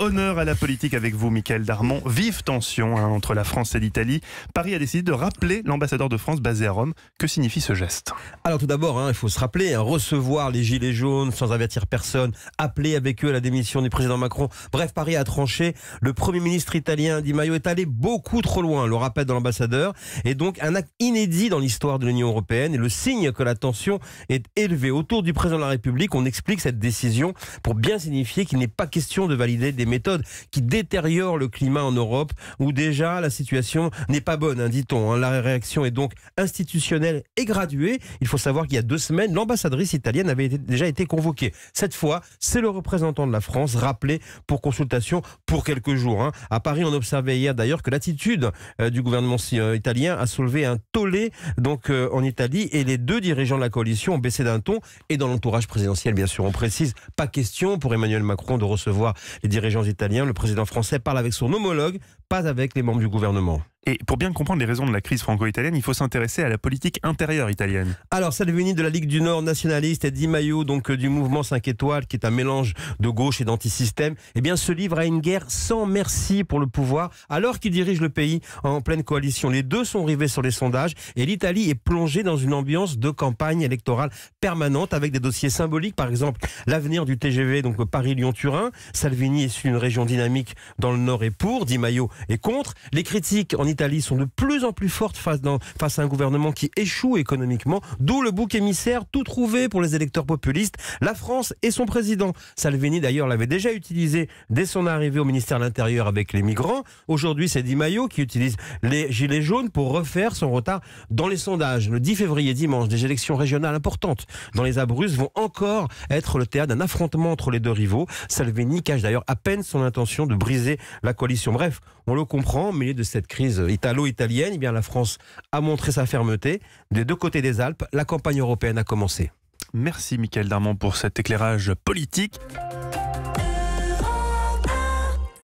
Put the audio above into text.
Honneur à la politique avec vous, Michael Darmon. Vive tension hein, entre la France et l'Italie. Paris a décidé de rappeler l'ambassadeur de France basé à Rome. Que signifie ce geste Alors tout d'abord, hein, il faut se rappeler, hein, recevoir les gilets jaunes sans avertir personne, appeler avec eux à la démission du président Macron. Bref, Paris a tranché. Le Premier ministre italien Di Maio est allé beaucoup trop loin, le rappel de l'ambassadeur, et donc un acte inédit dans l'histoire de l'Union européenne et le signe que la tension est élevée. Autour du président de la République, on explique cette décision pour bien signifier qu'il n'est pas question de valider des méthodes qui détériorent le climat en Europe, où déjà la situation n'est pas bonne, hein, dit-on. Hein. La réaction est donc institutionnelle et graduée. Il faut savoir qu'il y a deux semaines, l'ambassadrice italienne avait déjà été convoquée. Cette fois, c'est le représentant de la France rappelé pour consultation pour quelques jours. Hein. À Paris, on observait hier d'ailleurs que l'attitude euh, du gouvernement euh, italien a soulevé un tollé donc euh, en Italie et les deux dirigeants de la coalition ont baissé d'un ton et dans l'entourage présidentiel, bien sûr, on précise pas question pour Emmanuel Macron de recevoir les dirigeants italiens. Le président français parle avec son homologue, pas avec les membres du gouvernement. Et pour bien comprendre les raisons de la crise franco-italienne, il faut s'intéresser à la politique intérieure italienne. Alors, Salvini de la Ligue du Nord nationaliste et Di Maio, donc euh, du mouvement 5 étoiles, qui est un mélange de gauche et d'antisystème, eh bien, se livre à une guerre sans merci pour le pouvoir, alors qu'il dirige le pays en pleine coalition. Les deux sont rivés sur les sondages et l'Italie est plongée dans une ambiance de campagne électorale permanente avec des dossiers symboliques, par exemple l'avenir du TGV, donc Paris-Lyon-Turin. Salvini est une région dynamique dans le Nord et pour, Di Maio est contre. Les critiques en Italie sont de plus en plus fortes face, dans, face à un gouvernement qui échoue économiquement, d'où le bouc émissaire tout trouvé pour les électeurs populistes, la France et son président. Salvini d'ailleurs l'avait déjà utilisé dès son arrivée au ministère de l'Intérieur avec les migrants. Aujourd'hui, c'est Di Maio qui utilise les gilets jaunes pour refaire son retard dans les sondages. Le 10 février dimanche, des élections régionales importantes dans les Abruzzes vont encore être le théâtre d'un affrontement entre les deux rivaux. Salvini cache d'ailleurs à peine son intention de briser la coalition. Bref, on le comprend, mais de cette crise euh, italo-italienne, eh bien la France a montré sa fermeté. Des deux côtés des Alpes, la campagne européenne a commencé. Merci Michael Darmont pour cet éclairage politique.